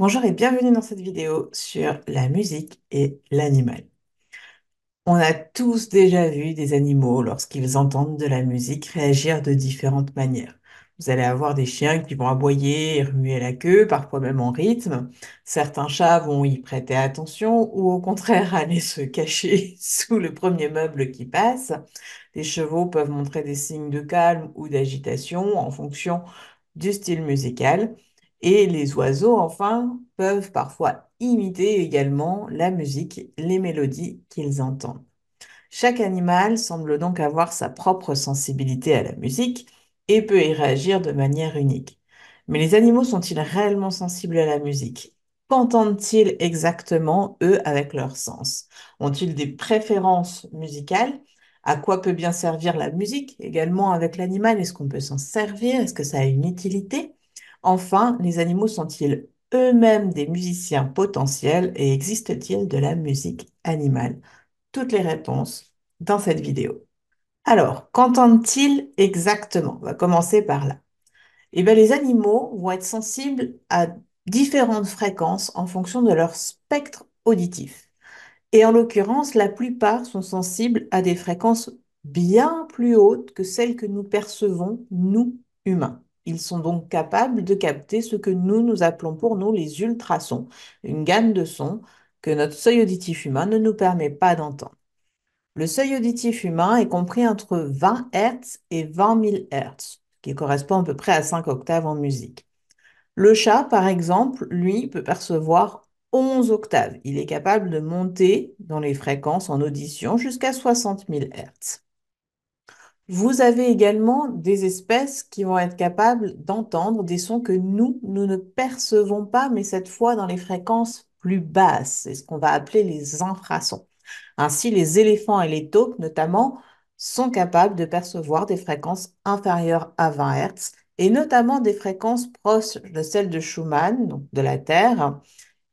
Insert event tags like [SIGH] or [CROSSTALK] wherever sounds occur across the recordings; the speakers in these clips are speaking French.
Bonjour et bienvenue dans cette vidéo sur la musique et l'animal. On a tous déjà vu des animaux, lorsqu'ils entendent de la musique, réagir de différentes manières. Vous allez avoir des chiens qui vont aboyer et remuer la queue, parfois même en rythme. Certains chats vont y prêter attention ou au contraire [LAUGHS] aller se cacher [LAUGHS] sous le premier meuble qui passe. Les chevaux peuvent montrer des signes de calme ou d'agitation en fonction du style musical. Et les oiseaux, enfin, peuvent parfois imiter également la musique, les mélodies qu'ils entendent. Chaque animal semble donc avoir sa propre sensibilité à la musique et peut y réagir de manière unique. Mais les animaux sont-ils réellement sensibles à la musique Qu'entendent-ils exactement, eux, avec leur sens Ont-ils des préférences musicales À quoi peut bien servir la musique également avec l'animal Est-ce qu'on peut s'en servir Est-ce que ça a une utilité Enfin, les animaux sont-ils eux-mêmes des musiciens potentiels et existe-t-il de la musique animale Toutes les réponses dans cette vidéo. Alors, qu'entendent-ils exactement On va commencer par là. Eh bien, les animaux vont être sensibles à différentes fréquences en fonction de leur spectre auditif. Et en l'occurrence, la plupart sont sensibles à des fréquences bien plus hautes que celles que nous percevons, nous, humains. Ils sont donc capables de capter ce que nous, nous appelons pour nous les ultrasons, une gamme de sons que notre seuil auditif humain ne nous permet pas d'entendre. Le seuil auditif humain est compris entre 20 Hz et 20 000 Hz, qui correspond à peu près à 5 octaves en musique. Le chat, par exemple, lui, peut percevoir 11 octaves. Il est capable de monter dans les fréquences en audition jusqu'à 60 000 Hz. Vous avez également des espèces qui vont être capables d'entendre des sons que nous, nous ne percevons pas, mais cette fois dans les fréquences plus basses. C'est ce qu'on va appeler les infrasons. Ainsi, les éléphants et les taupes, notamment, sont capables de percevoir des fréquences inférieures à 20 Hz et notamment des fréquences proches de celles de Schumann, donc de la Terre,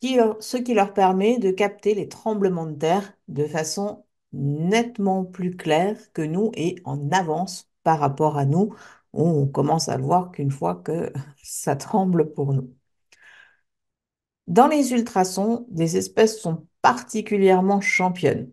ce qui leur permet de capter les tremblements de terre de façon nettement plus clair que nous et en avance par rapport à nous. On commence à voir qu'une fois que [LAUGHS] ça tremble pour nous. Dans les ultrasons, des espèces sont particulièrement championnes.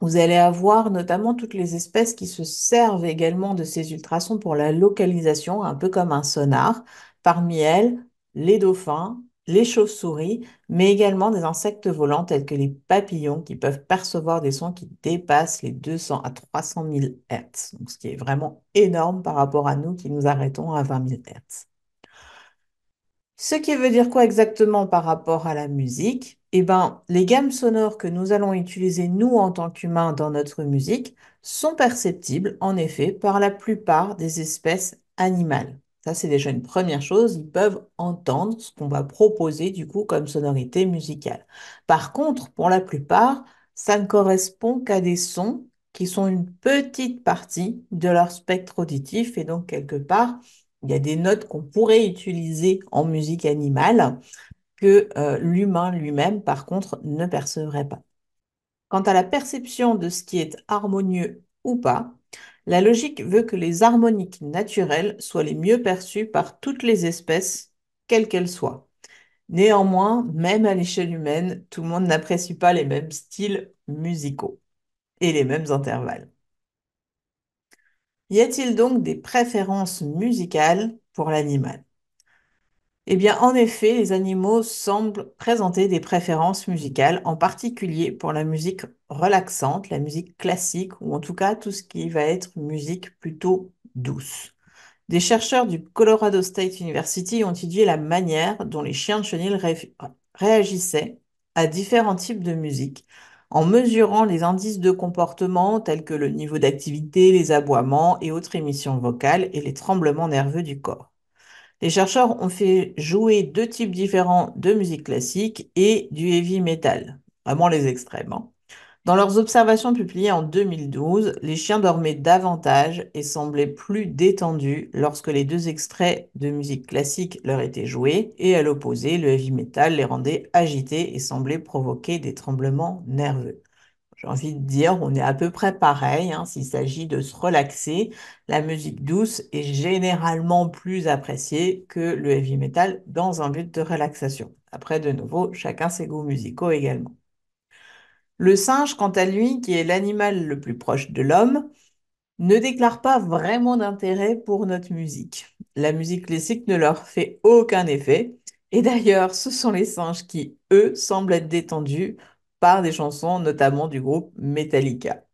Vous allez avoir notamment toutes les espèces qui se servent également de ces ultrasons pour la localisation, un peu comme un sonar. Parmi elles, les dauphins, les chauves-souris, mais également des insectes volants tels que les papillons qui peuvent percevoir des sons qui dépassent les 200 à 300 000 Hertz, ce qui est vraiment énorme par rapport à nous qui nous arrêtons à 20 000 Hertz. Ce qui veut dire quoi exactement par rapport à la musique Eh bien, les gammes sonores que nous allons utiliser, nous, en tant qu'humains, dans notre musique, sont perceptibles, en effet, par la plupart des espèces animales. Ça, c'est déjà une première chose. Ils peuvent entendre ce qu'on va proposer du coup comme sonorité musicale. Par contre, pour la plupart, ça ne correspond qu'à des sons qui sont une petite partie de leur spectre auditif. Et donc, quelque part, il y a des notes qu'on pourrait utiliser en musique animale que euh, l'humain lui-même, par contre, ne percevrait pas. Quant à la perception de ce qui est harmonieux ou pas, la logique veut que les harmoniques naturelles soient les mieux perçues par toutes les espèces, quelles qu'elles soient. Néanmoins, même à l'échelle humaine, tout le monde n'apprécie pas les mêmes styles musicaux et les mêmes intervalles. Y a-t-il donc des préférences musicales pour l'animal eh bien, en effet, les animaux semblent présenter des préférences musicales, en particulier pour la musique relaxante, la musique classique, ou en tout cas tout ce qui va être musique plutôt douce. Des chercheurs du Colorado State University ont étudié la manière dont les chiens de chenil réagissaient à différents types de musique, en mesurant les indices de comportement tels que le niveau d'activité, les aboiements et autres émissions vocales et les tremblements nerveux du corps. Les chercheurs ont fait jouer deux types différents de musique classique et du heavy metal, vraiment les extrêmes. Hein. Dans leurs observations publiées en 2012, les chiens dormaient davantage et semblaient plus détendus lorsque les deux extraits de musique classique leur étaient joués, et à l'opposé, le heavy metal les rendait agités et semblait provoquer des tremblements nerveux j'ai envie de dire, on est à peu près pareil. Hein, s'il s'agit de se relaxer, la musique douce est généralement plus appréciée que le heavy metal dans un but de relaxation. Après, de nouveau, chacun ses goûts musicaux également. Le singe, quant à lui, qui est l'animal le plus proche de l'homme, ne déclare pas vraiment d'intérêt pour notre musique. La musique classique ne leur fait aucun effet. Et d'ailleurs, ce sont les singes qui, eux, semblent être détendus par des chansons notamment du groupe Metallica.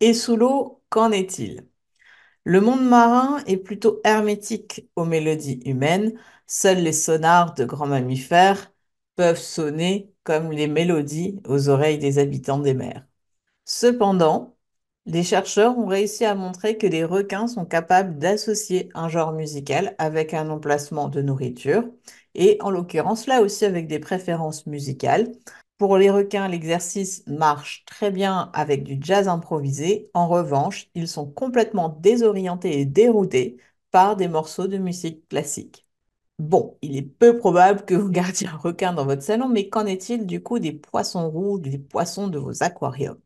Et sous l'eau, qu'en est-il Le monde marin est plutôt hermétique aux mélodies humaines, seuls les sonars de grands mammifères peuvent sonner comme les mélodies aux oreilles des habitants des mers. Cependant, les chercheurs ont réussi à montrer que les requins sont capables d'associer un genre musical avec un emplacement de nourriture, et en l'occurrence là aussi avec des préférences musicales, pour les requins, l'exercice marche très bien avec du jazz improvisé. En revanche, ils sont complètement désorientés et déroutés par des morceaux de musique classique. Bon, il est peu probable que vous [LAUGHS] gardiez un requin dans votre salon, mais qu'en est-il du coup des poissons rouges, des poissons de vos aquariums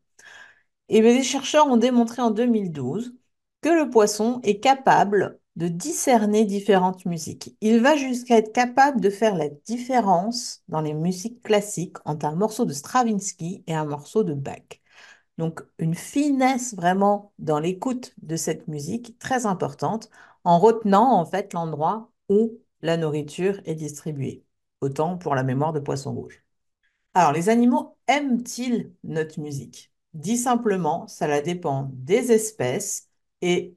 Et eh bien, chercheurs ont démontré en 2012 que le poisson est capable de discerner différentes musiques. Il va jusqu'à être capable de faire la différence dans les musiques classiques entre un morceau de Stravinsky et un morceau de Bach. Donc une finesse vraiment dans l'écoute de cette musique très importante en retenant en fait l'endroit où la nourriture est distribuée. Autant pour la mémoire de poisson rouge. Alors les animaux aiment-ils notre musique Dit simplement, ça la dépend des espèces et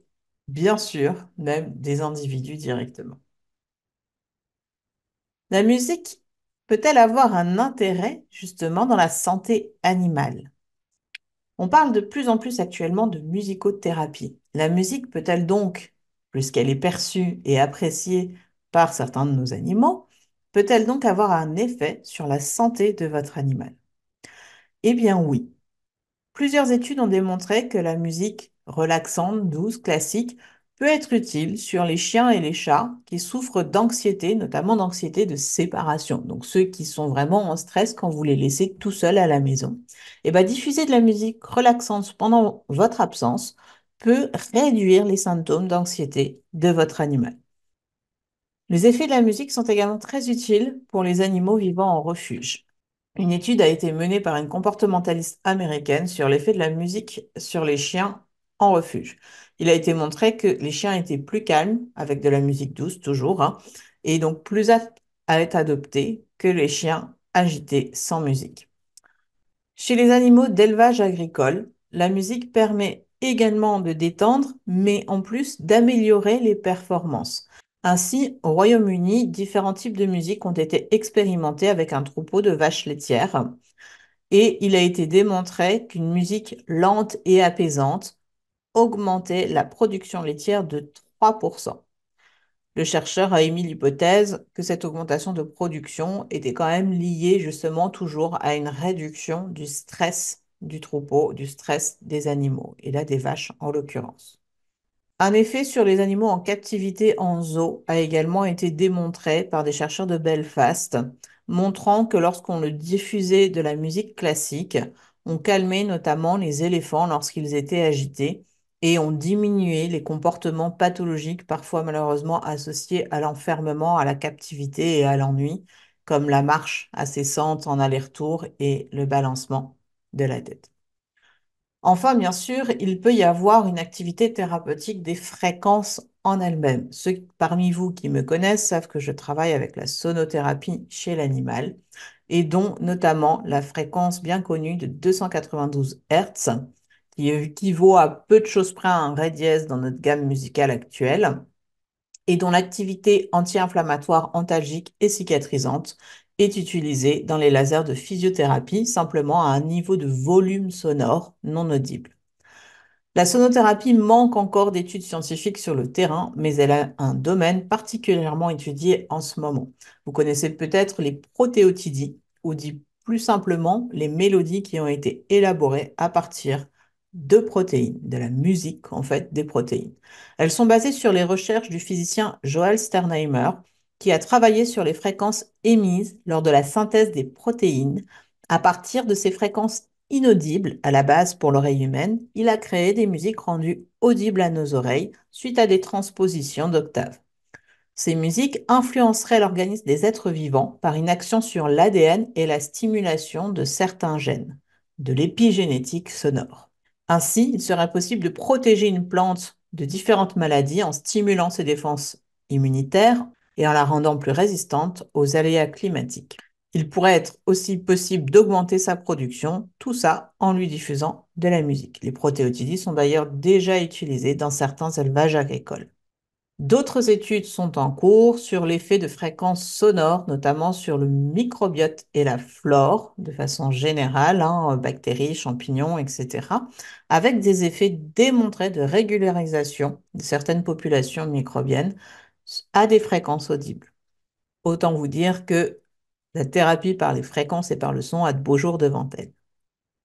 bien sûr, même des individus directement. La musique peut-elle avoir un intérêt justement dans la santé animale On parle de plus en plus actuellement de musicothérapie. La musique peut-elle donc, puisqu'elle est perçue et appréciée par certains de nos animaux, peut-elle donc avoir un effet sur la santé de votre animal Eh bien oui. Plusieurs études ont démontré que la musique relaxante, douce, classique, peut être utile sur les chiens et les chats qui souffrent d'anxiété, notamment d'anxiété de séparation. Donc ceux qui sont vraiment en stress quand vous les laissez tout seuls à la maison. Et eh bien, diffuser de la musique relaxante pendant votre absence peut réduire les symptômes d'anxiété de votre animal. Les effets de la musique sont également très utiles pour les animaux vivant en refuge. Une étude a été menée par une comportementaliste américaine sur l'effet de la musique sur les chiens refuge. Il a été montré que les chiens étaient plus calmes, avec de la musique douce toujours, hein, et donc plus aptes à être adoptés que les chiens agités sans musique. Chez les animaux d'élevage agricole, la musique permet également de détendre, mais en plus d'améliorer les performances. Ainsi, au Royaume-Uni, différents types de musique ont été expérimentés avec un troupeau de vaches laitières et il a été démontré qu'une musique lente et apaisante augmenter la production laitière de 3%. Le chercheur a émis l'hypothèse que cette augmentation de production était quand même liée justement toujours à une réduction du stress du troupeau, du stress des animaux, et là des vaches en l'occurrence. Un effet sur les animaux en captivité en zoo a également été démontré par des chercheurs de Belfast, montrant que lorsqu'on le diffusait de la musique classique, on calmait notamment les éléphants lorsqu'ils étaient agités, et ont diminué les comportements pathologiques parfois malheureusement associés à l'enfermement, à la captivité et à l'ennui, comme la marche incessante en aller-retour et le balancement de la tête. Enfin, bien sûr, il peut y avoir une activité thérapeutique des fréquences en elles-mêmes. Ceux parmi vous qui me connaissent savent que je travaille avec la sonothérapie chez l'animal et dont notamment la fréquence bien connue de 292 Hz qui équivaut euh, à peu de choses près à un ré dièse dans notre gamme musicale actuelle et dont l'activité anti-inflammatoire, antalgique et cicatrisante est utilisée dans les lasers de physiothérapie, simplement à un niveau de volume sonore non audible. La sonothérapie manque encore d'études scientifiques sur le terrain, mais elle a un domaine particulièrement étudié en ce moment. Vous connaissez peut-être les protéotidies, ou dit plus simplement les mélodies qui ont été élaborées à partir de protéines, de la musique en fait des protéines. Elles sont basées sur les recherches du physicien Joel Sternheimer, qui a travaillé sur les fréquences émises lors de la synthèse des protéines. À partir de ces fréquences inaudibles à la base pour l'oreille humaine, il a créé des musiques rendues audibles à nos oreilles suite à des transpositions d'octaves. Ces musiques influenceraient l'organisme des êtres vivants par une action sur l'ADN et la stimulation de certains gènes, de l'épigénétique sonore. Ainsi, il serait possible de protéger une plante de différentes maladies en stimulant ses défenses immunitaires et en la rendant plus résistante aux aléas climatiques. Il pourrait être aussi possible d'augmenter sa production, tout ça en lui diffusant de la musique. Les protéotidies sont d'ailleurs déjà utilisées dans certains élevages agricoles. D'autres études sont en cours sur l'effet de fréquences sonores, notamment sur le microbiote et la flore, de façon générale, hein, euh, bactéries, champignons, etc., avec des effets démontrés de régularisation de certaines populations microbiennes à des fréquences audibles. Autant vous dire que la thérapie par les fréquences et par le son a de beaux jours devant elle.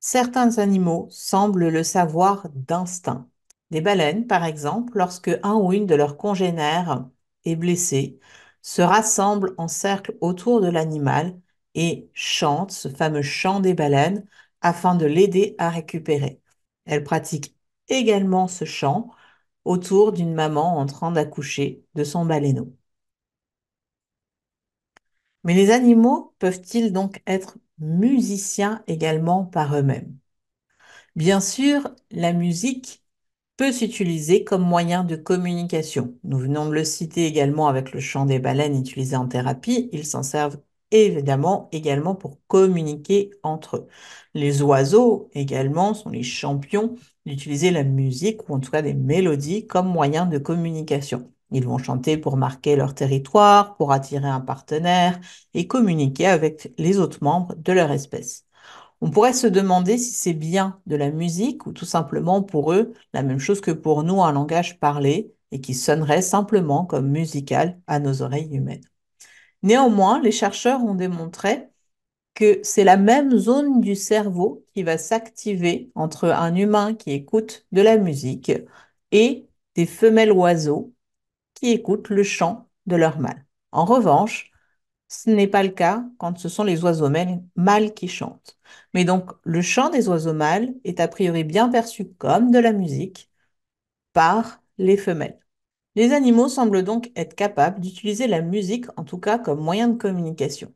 Certains animaux semblent le savoir d'instinct des baleines, par exemple, lorsque un ou une de leurs congénères est blessé, se rassemblent en cercle autour de l'animal et chantent ce fameux chant des baleines afin de l'aider à récupérer. Elles pratiquent également ce chant autour d'une maman en train d'accoucher de son baleineau. Mais les animaux peuvent-ils donc être musiciens également par eux-mêmes Bien sûr, la musique peut s'utiliser comme moyen de communication. Nous venons de le citer également avec le chant des baleines utilisé en thérapie. Ils s'en servent évidemment également pour communiquer entre eux. Les oiseaux également sont les champions d'utiliser la musique ou en tout cas des mélodies comme moyen de communication. Ils vont chanter pour marquer leur territoire, pour attirer un partenaire et communiquer avec les autres membres de leur espèce. On pourrait se demander si c'est bien de la musique ou tout simplement pour eux la même chose que pour nous un langage parlé et qui sonnerait simplement comme musical à nos oreilles humaines. Néanmoins, les chercheurs ont démontré que c'est la même zone du cerveau qui va s'activer entre un humain qui écoute de la musique et des femelles oiseaux qui écoutent le chant de leur mâle. En revanche, ce n'est pas le cas quand ce sont les oiseaux mâles qui chantent. Mais donc, le chant des oiseaux mâles est a priori bien perçu comme de la musique par les femelles. Les animaux semblent donc être capables d'utiliser la musique, en tout cas comme moyen de communication.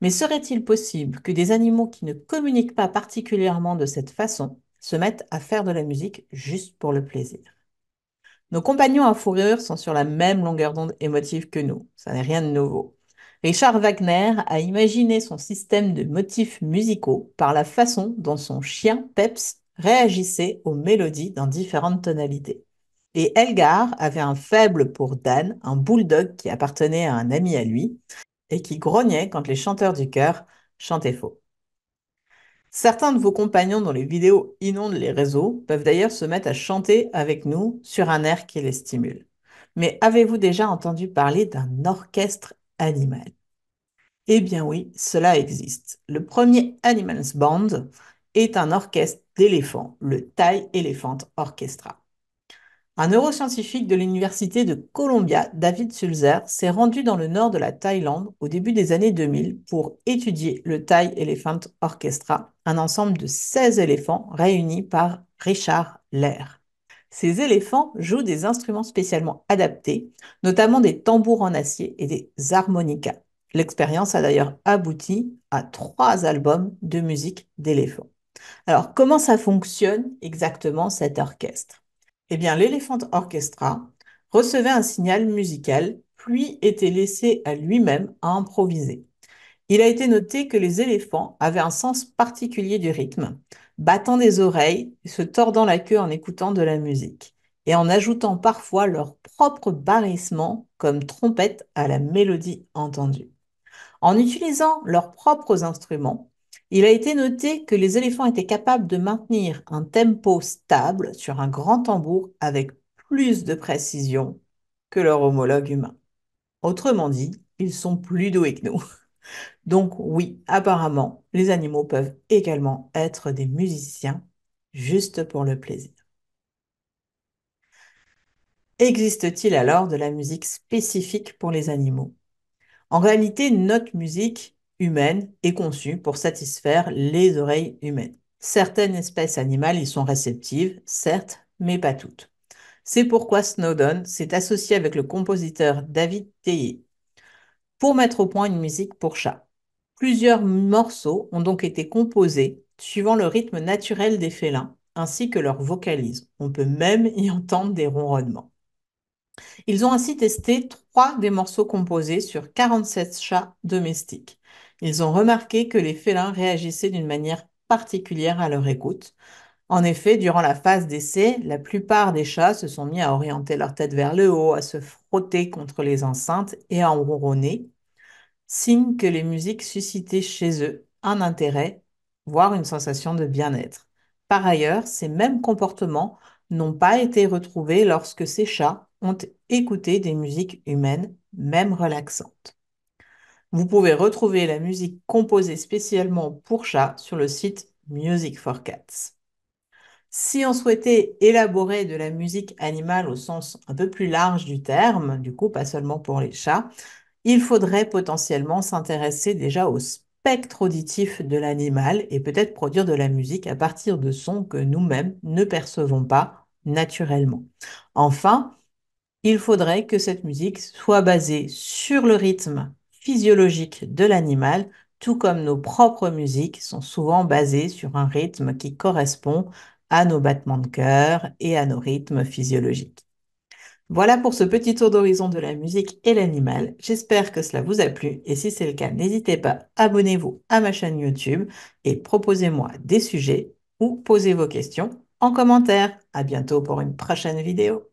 Mais serait-il possible que des animaux qui ne communiquent pas particulièrement de cette façon se mettent à faire de la musique juste pour le plaisir Nos compagnons à fourrure sont sur la même longueur d'onde émotive que nous, ça n'est rien de nouveau. Richard Wagner a imaginé son système de motifs musicaux par la façon dont son chien Peps réagissait aux mélodies dans différentes tonalités. Et Elgar avait un faible pour Dan, un bulldog qui appartenait à un ami à lui et qui grognait quand les chanteurs du chœur chantaient faux. Certains de vos compagnons dont les vidéos inondent les réseaux peuvent d'ailleurs se mettre à chanter avec nous sur un air qui les stimule. Mais avez-vous déjà entendu parler d'un orchestre animal. Eh bien oui, cela existe. Le premier Animals Band est un orchestre d'éléphants, le Thai Elephant Orchestra. Un neuroscientifique de l'Université de Columbia, David Sulzer, s'est rendu dans le nord de la Thaïlande au début des années 2000 pour étudier le Thai Elephant Orchestra, un ensemble de 16 éléphants réunis par Richard Lair. Ces éléphants jouent des instruments spécialement adaptés, notamment des tambours en acier et des harmonicas. L'expérience a d'ailleurs abouti à trois albums de musique d'éléphants. Alors, comment ça fonctionne exactement cet orchestre Eh bien, l'éléphant orchestra recevait un signal musical, puis était laissé à lui-même à improviser. Il a été noté que les éléphants avaient un sens particulier du rythme, battant des oreilles et se tordant la queue en écoutant de la musique, et en ajoutant parfois leur propre barrissement comme trompette à la mélodie entendue. En utilisant leurs propres instruments, il a été noté que les éléphants étaient capables de maintenir un tempo stable sur un grand tambour avec plus de précision que leur homologue humain. Autrement dit, ils sont plus doués que nous. Donc oui, apparemment, les animaux peuvent également être des musiciens juste pour le plaisir. Existe-t-il alors de la musique spécifique pour les animaux En réalité, notre musique humaine est conçue pour satisfaire les oreilles humaines. Certaines espèces animales y sont réceptives, certes, mais pas toutes. C'est pourquoi Snowdon s'est associé avec le compositeur David Théier pour mettre au point une musique pour chat. Plusieurs morceaux ont donc été composés suivant le rythme naturel des félins ainsi que leur vocalisme. On peut même y entendre des ronronnements. Ils ont ainsi testé trois des morceaux composés sur 47 chats domestiques. Ils ont remarqué que les félins réagissaient d'une manière particulière à leur écoute, en effet, durant la phase d'essai, la plupart des chats se sont mis à orienter leur tête vers le haut, à se frotter contre les enceintes et à ronronner, signe que les musiques suscitaient chez eux un intérêt, voire une sensation de bien-être. Par ailleurs, ces mêmes comportements n'ont pas été retrouvés lorsque ces chats ont écouté des musiques humaines, même relaxantes. Vous pouvez retrouver la musique composée spécialement pour chats sur le site Music for Cats. Si on souhaitait élaborer de la musique animale au sens un peu plus large du terme, du coup pas seulement pour les chats, il faudrait potentiellement s'intéresser déjà au spectre auditif de l'animal et peut-être produire de la musique à partir de sons que nous-mêmes ne percevons pas naturellement. Enfin, il faudrait que cette musique soit basée sur le rythme physiologique de l'animal, tout comme nos propres musiques sont souvent basées sur un rythme qui correspond à nos battements de cœur et à nos rythmes physiologiques. Voilà pour ce petit tour d'horizon de la musique et l'animal. J'espère que cela vous a plu et si c'est le cas, n'hésitez pas, abonnez-vous à ma chaîne YouTube et proposez-moi des sujets ou posez vos questions en commentaire. À bientôt pour une prochaine vidéo.